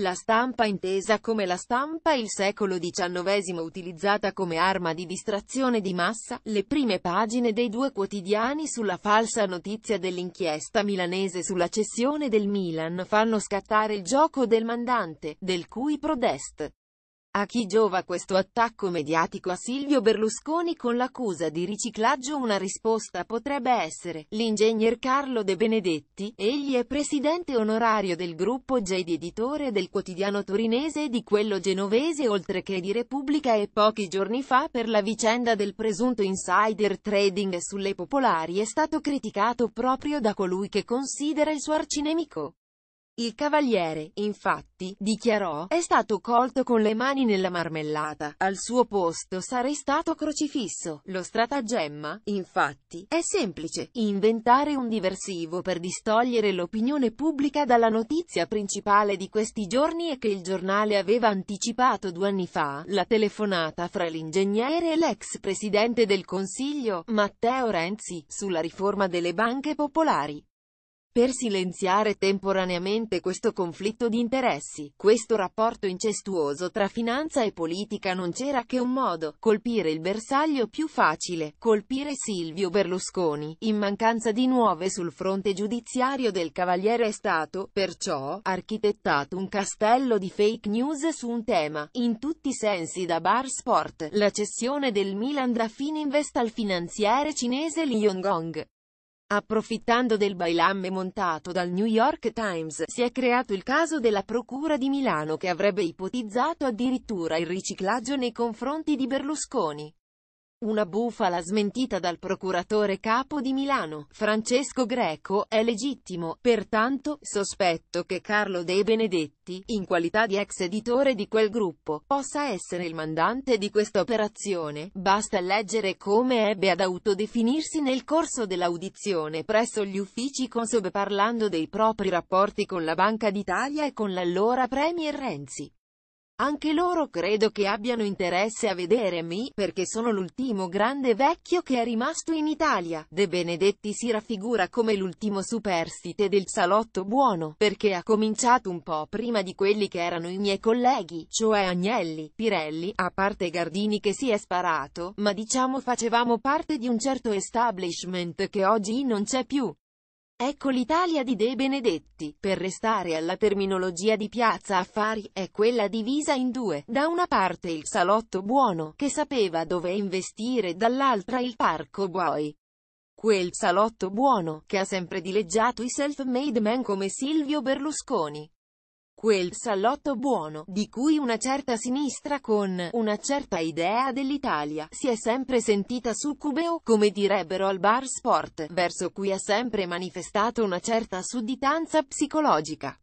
La stampa intesa come la stampa il secolo XIX utilizzata come arma di distrazione di massa, le prime pagine dei due quotidiani sulla falsa notizia dell'inchiesta milanese sulla cessione del Milan fanno scattare il gioco del mandante, del cui Prodest a chi giova questo attacco mediatico a Silvio Berlusconi con l'accusa di riciclaggio una risposta potrebbe essere, l'ingegner Carlo De Benedetti, egli è presidente onorario del gruppo J di editore del quotidiano torinese e di quello genovese oltre che di Repubblica e pochi giorni fa per la vicenda del presunto insider trading sulle popolari è stato criticato proprio da colui che considera il suo arcinemico. Il cavaliere, infatti, dichiarò, è stato colto con le mani nella marmellata, al suo posto sarei stato crocifisso. Lo stratagemma, infatti, è semplice, inventare un diversivo per distogliere l'opinione pubblica dalla notizia principale di questi giorni e che il giornale aveva anticipato due anni fa, la telefonata fra l'ingegnere e l'ex presidente del Consiglio, Matteo Renzi, sulla riforma delle banche popolari. Per silenziare temporaneamente questo conflitto di interessi, questo rapporto incestuoso tra finanza e politica non c'era che un modo, colpire il bersaglio più facile, colpire Silvio Berlusconi, in mancanza di nuove sul fronte giudiziario del Cavaliere è stato, perciò, architettato un castello di fake news su un tema, in tutti i sensi da bar sport, la cessione del Milan da Fininvest al finanziere cinese Li Yongong. Approfittando del bailamme montato dal New York Times, si è creato il caso della Procura di Milano che avrebbe ipotizzato addirittura il riciclaggio nei confronti di Berlusconi. Una bufala smentita dal procuratore capo di Milano, Francesco Greco, è legittimo, pertanto, sospetto che Carlo De Benedetti, in qualità di ex editore di quel gruppo, possa essere il mandante di questa operazione. Basta leggere come ebbe ad autodefinirsi nel corso dell'audizione presso gli uffici Consob parlando dei propri rapporti con la Banca d'Italia e con l'allora Premier Renzi. Anche loro credo che abbiano interesse a vedermi, perché sono l'ultimo grande vecchio che è rimasto in Italia. De Benedetti si raffigura come l'ultimo superstite del salotto buono, perché ha cominciato un po' prima di quelli che erano i miei colleghi, cioè Agnelli, Pirelli, a parte Gardini che si è sparato, ma diciamo facevamo parte di un certo establishment che oggi non c'è più. Ecco l'Italia di De Benedetti, per restare alla terminologia di piazza affari, è quella divisa in due, da una parte il salotto buono, che sapeva dove investire, dall'altra il parco buoi. Quel salotto buono, che ha sempre dileggiato i self-made men come Silvio Berlusconi quel salotto buono, di cui una certa sinistra con una certa idea dell'Italia si è sempre sentita succube o, come direbbero al bar sport, verso cui ha sempre manifestato una certa sudditanza psicologica.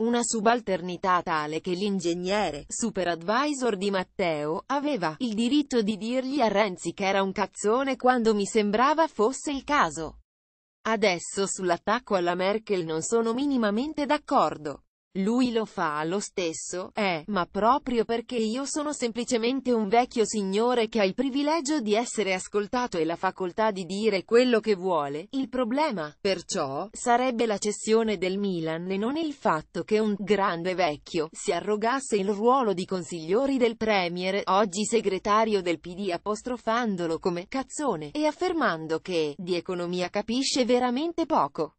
Una subalternità tale che l'ingegnere, super advisor di Matteo, aveva il diritto di dirgli a Renzi che era un cazzone quando mi sembrava fosse il caso. Adesso sull'attacco alla Merkel non sono minimamente d'accordo. Lui lo fa lo stesso, eh, ma proprio perché io sono semplicemente un vecchio signore che ha il privilegio di essere ascoltato e la facoltà di dire quello che vuole, il problema, perciò, sarebbe la cessione del Milan e non il fatto che un grande vecchio si arrogasse il ruolo di consigliori del Premier, oggi segretario del PD apostrofandolo come cazzone e affermando che di economia capisce veramente poco.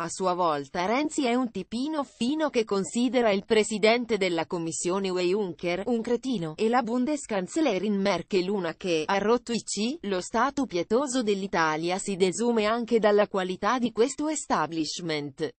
A sua volta Renzi è un tipino fino che considera il presidente della Commissione UE Juncker un cretino e la Bundeskanzlerin Merkel una che ha rotto i c. Lo stato pietoso dell'Italia si desume anche dalla qualità di questo establishment.